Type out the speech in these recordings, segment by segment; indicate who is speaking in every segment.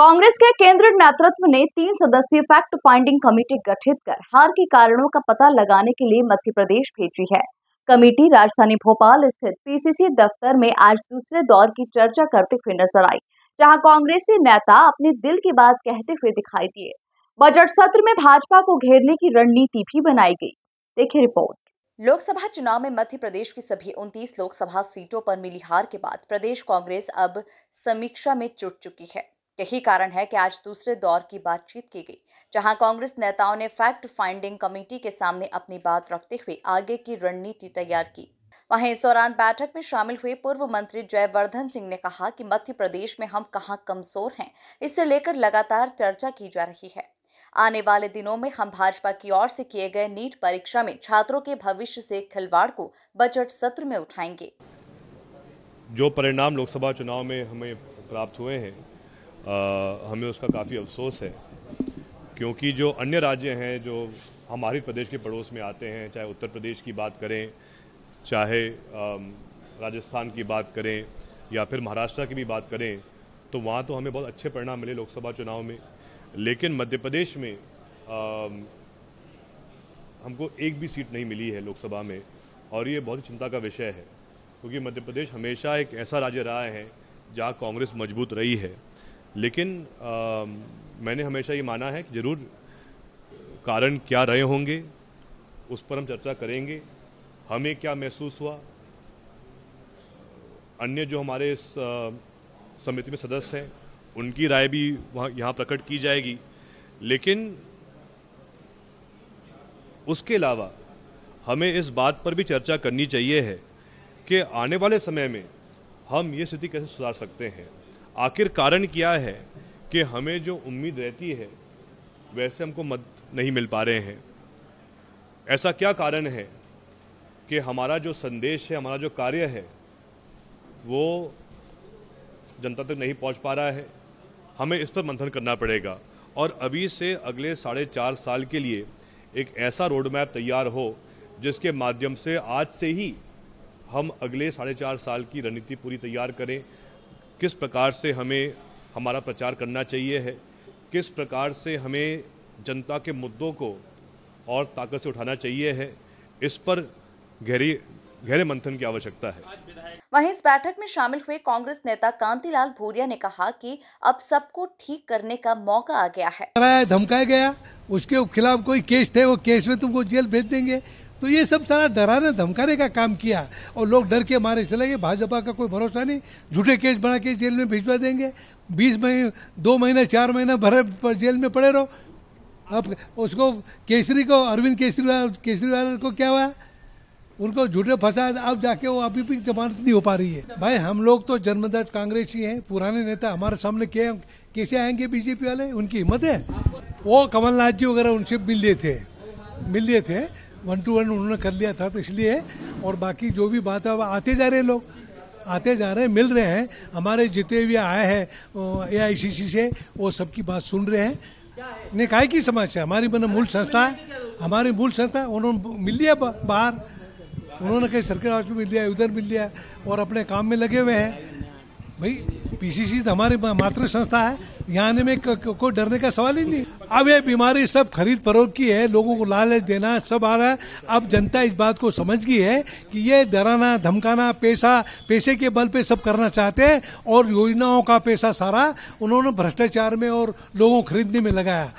Speaker 1: कांग्रेस के केंद्रीय नेतृत्व ने तीन सदस्यीय फैक्ट फाइंडिंग कमेटी गठित कर हार के कारणों का पता लगाने के लिए मध्य प्रदेश भेजी है कमेटी राजधानी भोपाल स्थित पीसीसी दफ्तर में आज दूसरे दौर की चर्चा करते हुए नजर आई जहां कांग्रेसी नेता अपने दिल की बात कहते हुए दिखाई दिए बजट सत्र में भाजपा को घेरने की रणनीति भी बनाई गई देखिए रिपोर्ट लोकसभा चुनाव में मध्य प्रदेश की सभी उनतीस लोकसभा सीटों पर मिली हार के बाद प्रदेश कांग्रेस अब समीक्षा में जुट चुकी है यही कारण है कि आज दूसरे दौर की बातचीत की गई जहां कांग्रेस नेताओं ने फैक्ट फाइंडिंग कमेटी के सामने अपनी बात रखते हुए आगे की रणनीति तैयार की वहीं इस दौरान बैठक में शामिल हुए पूर्व मंत्री जयवर्धन सिंह ने कहा कि मध्य प्रदेश में हम कहा कमजोर हैं इसे लेकर लगातार चर्चा की जा रही है आने वाले दिनों में हम भाजपा की ओर से किए गए नीट परीक्षा में छात्रों के भविष्य से खिलवाड़ को बजट सत्र में उठाएंगे
Speaker 2: जो परिणाम लोकसभा चुनाव में हमें प्राप्त हुए हैं हमें उसका काफ़ी अफसोस है क्योंकि जो अन्य राज्य हैं जो हमारे प्रदेश के पड़ोस में आते हैं चाहे उत्तर प्रदेश की बात करें चाहे राजस्थान की बात करें या फिर महाराष्ट्र की भी बात करें तो वहाँ तो हमें बहुत अच्छे परिणाम मिले लोकसभा चुनाव में लेकिन मध्य प्रदेश में आ, हमको एक भी सीट नहीं मिली है लोकसभा में और ये बहुत चिंता का विषय है क्योंकि मध्य प्रदेश हमेशा एक ऐसा राज्य रहा है जहाँ कांग्रेस मजबूत रही है लेकिन आ, मैंने हमेशा ये माना है कि ज़रूर कारण क्या रहे होंगे उस पर हम चर्चा करेंगे हमें क्या महसूस हुआ अन्य जो हमारे इस समिति में सदस्य हैं उनकी राय भी वहाँ यहाँ प्रकट की जाएगी लेकिन उसके अलावा हमें इस बात पर भी चर्चा करनी चाहिए है कि आने वाले समय में हम ये स्थिति कैसे सुधार सकते हैं आखिर कारण क्या है कि हमें जो उम्मीद रहती है वैसे हमको मत नहीं मिल पा रहे हैं ऐसा क्या कारण है कि हमारा जो संदेश है हमारा जो कार्य है वो जनता तक नहीं पहुंच पा रहा है हमें इस पर मंथन करना पड़ेगा और अभी से अगले साढ़े चार साल के लिए एक ऐसा रोड मैप तैयार हो जिसके माध्यम से आज से ही हम अगले साढ़े चार साल की रणनीति पूरी तैयार करें किस प्रकार से हमें हमारा प्रचार करना चाहिए है किस प्रकार से हमें जनता के मुद्दों को और ताकत से उठाना चाहिए है इस पर गहरी गहरे मंथन की आवश्यकता है
Speaker 1: वहीं इस बैठक में शामिल हुए कांग्रेस नेता कांतिलाल भूरिया ने कहा कि अब सबको ठीक करने का मौका आ गया
Speaker 3: है धमकाया गया उसके खिलाफ कोई केस थे वो केस में तुमको जेल भेज देंगे तो ये सब सारा डराने धमकाने का काम किया और लोग डर के मारे चले गए भाजपा का कोई भरोसा नहीं झूठे केस बना के जेल में भिजवा देंगे बीस महीने दो महीने चार महीना भरे जेल में पड़े रहो अब उसको केसरी को अरविंद केजरीवाल केजरीवाल को क्या हुआ उनको झूठे फसाद अब जाके वो अभी भी जमानत नहीं हो पा रही है भाई हम लोग तो जन्मदत्त कांग्रेस ही हैं पुराने नेता हमारे सामने के, कैसे आएंगे बीजेपी वाले उनकी हिम्मत है वो कमलनाथ जी वगैरह उनसे मिल लिए थे मिल लिए थे वन टू वन उन्होंने कर लिया था तो इसलिए और बाकी जो भी बात है आते जा रहे लोग आते जा रहे हैं मिल रहे हैं हमारे जितने भी आए हैं ए आई सी सी से वो सबकी बात सुन रहे हैं निकाय काय की समस्या हमारी मैंने मूल संस्था है हमारी मूल संस्था उन्होंने मिल लिया बाहर उन्होंने कहीं सरकारी हॉस्पिटल मिल लिया उधर मिल लिया और अपने काम में लगे हुए हैं भाई पीसीसी तो हमारी मात्र संस्था है यहाँ आने में कोई डरने का सवाल ही नहीं अब ये बीमारी सब खरीद फरोख की है लोगों को लालच देना सब आ रहा है अब जनता इस बात को समझ गई है कि ये डराना धमकाना पैसा पैसे के बल पे सब करना चाहते हैं और योजनाओं का पैसा सारा उन्होंने भ्रष्टाचार में और लोगों खरीदने में लगाया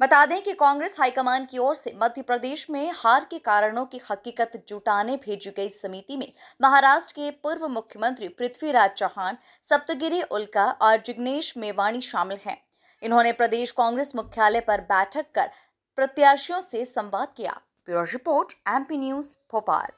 Speaker 1: बता दें कि कांग्रेस हाईकमान की ओर से मध्य प्रदेश में हार के कारणों की हकीकत जुटाने भेजी गई समिति में महाराष्ट्र के पूर्व मुख्यमंत्री पृथ्वीराज चौहान सप्तगिरी उल्का और जिग्नेश मेवाणी शामिल हैं इन्होंने प्रदेश कांग्रेस मुख्यालय पर बैठक कर प्रत्याशियों से संवाद किया bureau report MP news Bhopal